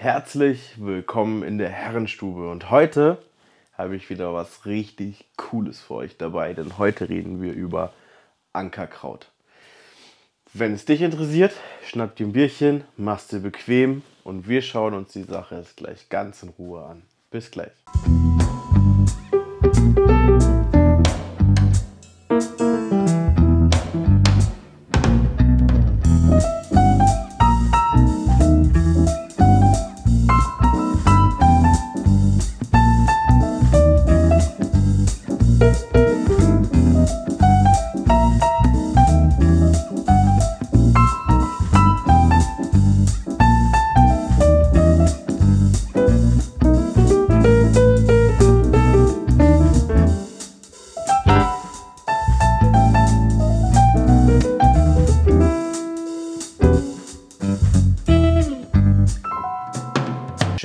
Herzlich willkommen in der Herrenstube und heute habe ich wieder was richtig Cooles für euch dabei, denn heute reden wir über Ankerkraut. Wenn es dich interessiert, schnapp dir ein Bierchen, mach's dir bequem und wir schauen uns die Sache jetzt gleich ganz in Ruhe an. Bis gleich.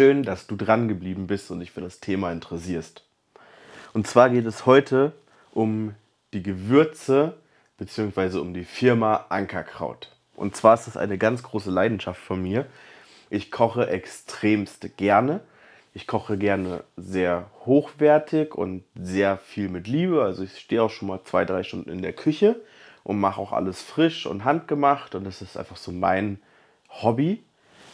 schön, dass du dran geblieben bist und dich für das Thema interessierst. Und zwar geht es heute um die Gewürze bzw. um die Firma Ankerkraut. Und zwar ist das eine ganz große Leidenschaft von mir. Ich koche extremst gerne. Ich koche gerne sehr hochwertig und sehr viel mit Liebe. Also ich stehe auch schon mal zwei, drei Stunden in der Küche und mache auch alles frisch und handgemacht. Und das ist einfach so mein Hobby.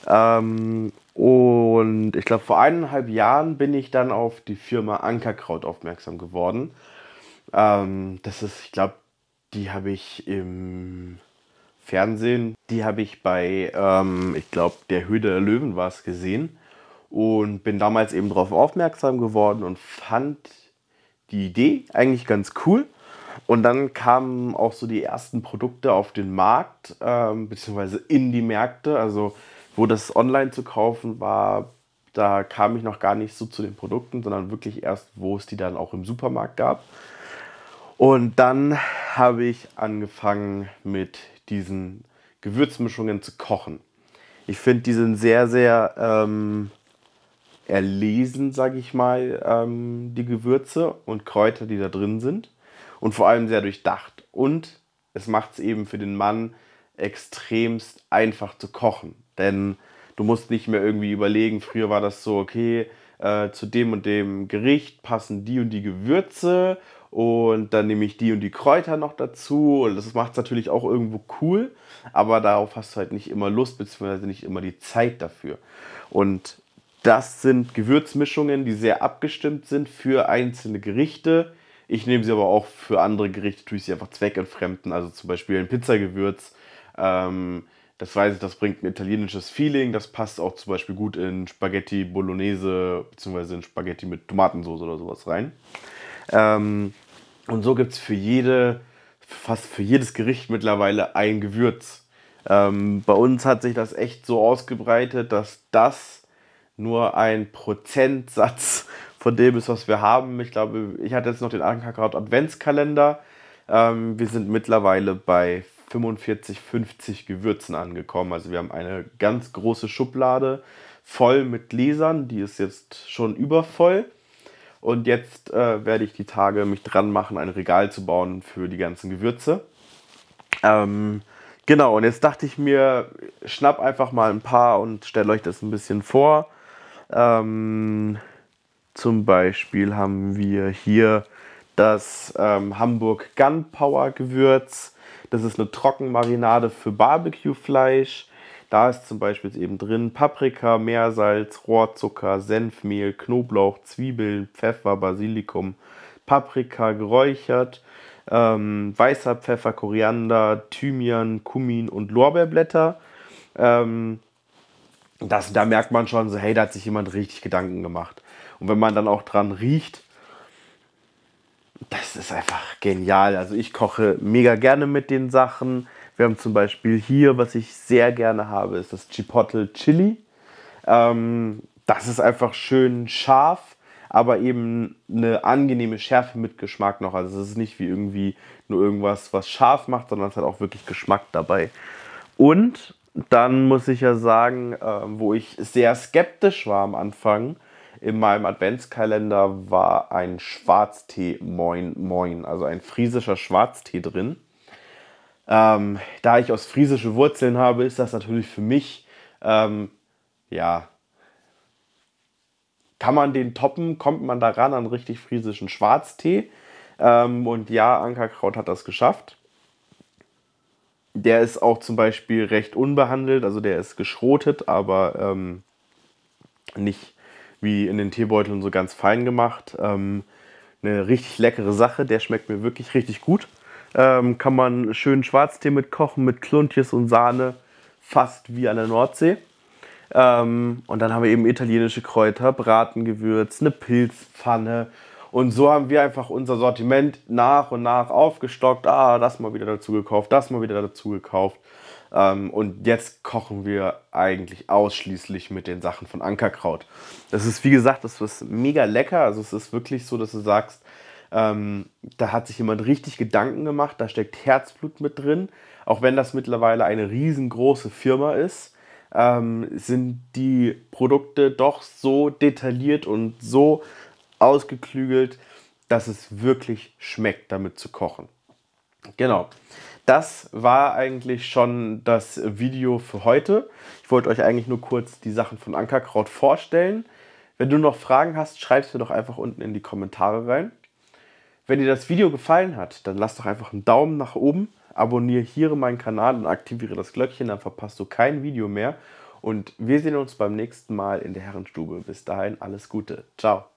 Ähm, und ich glaube, vor eineinhalb Jahren bin ich dann auf die Firma Ankerkraut aufmerksam geworden. Ähm, das ist, ich glaube, die habe ich im Fernsehen, die habe ich bei, ähm, ich glaube, der Höhe der Löwen war es gesehen. Und bin damals eben darauf aufmerksam geworden und fand die Idee eigentlich ganz cool. Und dann kamen auch so die ersten Produkte auf den Markt, ähm, beziehungsweise in die Märkte. Also wo das online zu kaufen war, da kam ich noch gar nicht so zu den Produkten, sondern wirklich erst, wo es die dann auch im Supermarkt gab. Und dann habe ich angefangen mit diesen Gewürzmischungen zu kochen. Ich finde, die sind sehr, sehr ähm, erlesen, sage ich mal, ähm, die Gewürze und Kräuter, die da drin sind. Und vor allem sehr durchdacht. Und es macht es eben für den Mann extremst einfach zu kochen. Denn du musst nicht mehr irgendwie überlegen, früher war das so, okay, äh, zu dem und dem Gericht passen die und die Gewürze und dann nehme ich die und die Kräuter noch dazu und das macht es natürlich auch irgendwo cool, aber darauf hast du halt nicht immer Lust beziehungsweise nicht immer die Zeit dafür. Und das sind Gewürzmischungen, die sehr abgestimmt sind für einzelne Gerichte. Ich nehme sie aber auch für andere Gerichte, tue ich sie einfach zweckentfremden. Also zum Beispiel ein Pizzagewürz ähm, das weiß ich, das bringt ein italienisches Feeling. Das passt auch zum Beispiel gut in Spaghetti Bolognese bzw. in Spaghetti mit Tomatensauce oder sowas rein. Ähm, und so gibt es für jede, fast für jedes Gericht mittlerweile ein Gewürz. Ähm, bei uns hat sich das echt so ausgebreitet, dass das nur ein Prozentsatz von dem ist, was wir haben. Ich glaube, ich hatte jetzt noch den Anker Adventskalender. Ähm, wir sind mittlerweile bei 45, 50 Gewürzen angekommen. Also wir haben eine ganz große Schublade voll mit Gläsern, die ist jetzt schon übervoll. Und jetzt äh, werde ich die Tage mich dran machen, ein Regal zu bauen für die ganzen Gewürze. Ähm, genau, und jetzt dachte ich mir, schnapp einfach mal ein paar und stelle euch das ein bisschen vor. Ähm, zum Beispiel haben wir hier das ähm, Hamburg Gunpower Gewürz. Das ist eine Trockenmarinade für Barbecue-Fleisch. Da ist zum Beispiel eben drin Paprika, Meersalz, Rohrzucker, Senfmehl, Knoblauch, Zwiebeln, Pfeffer, Basilikum, Paprika geräuchert, ähm, weißer Pfeffer, Koriander, Thymian, Kumin und Lorbeerblätter. Ähm, das, da merkt man schon so, hey, da hat sich jemand richtig Gedanken gemacht. Und wenn man dann auch dran riecht, das ist einfach genial. Also ich koche mega gerne mit den Sachen. Wir haben zum Beispiel hier, was ich sehr gerne habe, ist das Chipotle Chili. Ähm, das ist einfach schön scharf, aber eben eine angenehme Schärfe mit Geschmack noch. Also es ist nicht wie irgendwie nur irgendwas, was scharf macht, sondern es hat auch wirklich Geschmack dabei. Und dann muss ich ja sagen, äh, wo ich sehr skeptisch war am Anfang, in meinem Adventskalender war ein Schwarztee Moin Moin, also ein friesischer Schwarztee drin. Ähm, da ich aus friesische Wurzeln habe, ist das natürlich für mich, ähm, ja, kann man den toppen, kommt man daran an richtig friesischen Schwarztee. Ähm, und ja, Ankerkraut hat das geschafft. Der ist auch zum Beispiel recht unbehandelt, also der ist geschrotet, aber ähm, nicht wie in den Teebeuteln so ganz fein gemacht. Ähm, eine richtig leckere Sache, der schmeckt mir wirklich richtig gut. Ähm, kann man schön Schwarztee mit kochen, mit Kluntjes und Sahne, fast wie an der Nordsee. Ähm, und dann haben wir eben italienische Kräuter, Bratengewürz, eine Pilzpfanne. Und so haben wir einfach unser Sortiment nach und nach aufgestockt. Ah, das mal wieder dazu gekauft, das mal wieder dazu gekauft. Ähm, und jetzt kochen wir eigentlich ausschließlich mit den Sachen von Ankerkraut. Das ist, wie gesagt, das ist mega lecker. Also es ist wirklich so, dass du sagst, ähm, da hat sich jemand richtig Gedanken gemacht, da steckt Herzblut mit drin. Auch wenn das mittlerweile eine riesengroße Firma ist, ähm, sind die Produkte doch so detailliert und so ausgeklügelt, dass es wirklich schmeckt, damit zu kochen. Genau das war eigentlich schon das Video für heute. Ich wollte euch eigentlich nur kurz die Sachen von Ankerkraut vorstellen. Wenn du noch Fragen hast, schreib es mir doch einfach unten in die Kommentare rein. Wenn dir das Video gefallen hat, dann lass doch einfach einen Daumen nach oben, abonniere hier meinen Kanal und aktiviere das Glöckchen, dann verpasst du kein Video mehr. Und wir sehen uns beim nächsten Mal in der Herrenstube. Bis dahin alles Gute. Ciao.